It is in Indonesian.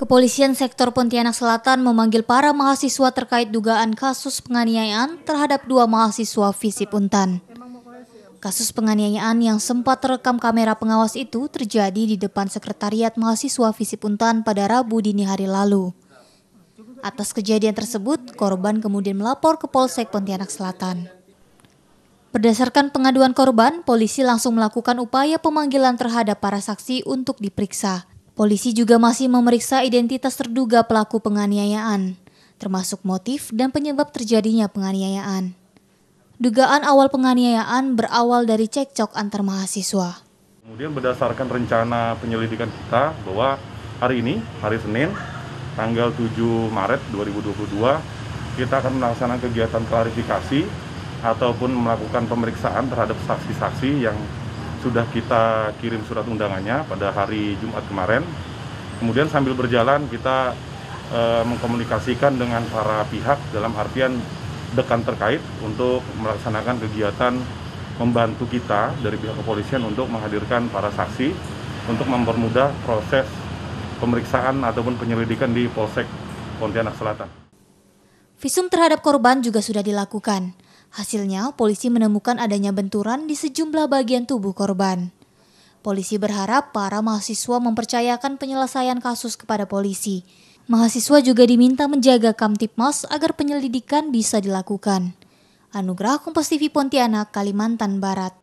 Kepolisian sektor Pontianak Selatan memanggil para mahasiswa terkait dugaan kasus penganiayaan terhadap dua mahasiswa Fisip Untan. Kasus penganiayaan yang sempat terekam kamera pengawas itu terjadi di depan sekretariat mahasiswa Fisip Untan pada Rabu dini hari lalu. Atas kejadian tersebut, korban kemudian melapor ke Polsek Pontianak Selatan. Berdasarkan pengaduan korban, polisi langsung melakukan upaya pemanggilan terhadap para saksi untuk diperiksa. Polisi juga masih memeriksa identitas terduga pelaku penganiayaan, termasuk motif dan penyebab terjadinya penganiayaan. Dugaan awal penganiayaan berawal dari cekcok antar mahasiswa. Kemudian berdasarkan rencana penyelidikan kita bahwa hari ini, hari Senin, tanggal 7 Maret 2022, kita akan melaksanakan kegiatan klarifikasi ataupun melakukan pemeriksaan terhadap saksi-saksi yang sudah kita kirim surat undangannya pada hari Jumat kemarin. Kemudian sambil berjalan kita e, mengkomunikasikan dengan para pihak dalam artian dekan terkait untuk melaksanakan kegiatan membantu kita dari pihak kepolisian untuk menghadirkan para saksi untuk mempermudah proses pemeriksaan ataupun penyelidikan di Polsek Pontianak Selatan. Visum terhadap korban juga sudah dilakukan. Hasilnya, polisi menemukan adanya benturan di sejumlah bagian tubuh korban. Polisi berharap para mahasiswa mempercayakan penyelesaian kasus kepada polisi. Mahasiswa juga diminta menjaga Kamtipmas agar penyelidikan bisa dilakukan. Anugerah Kompas TV Pontianak, Kalimantan Barat.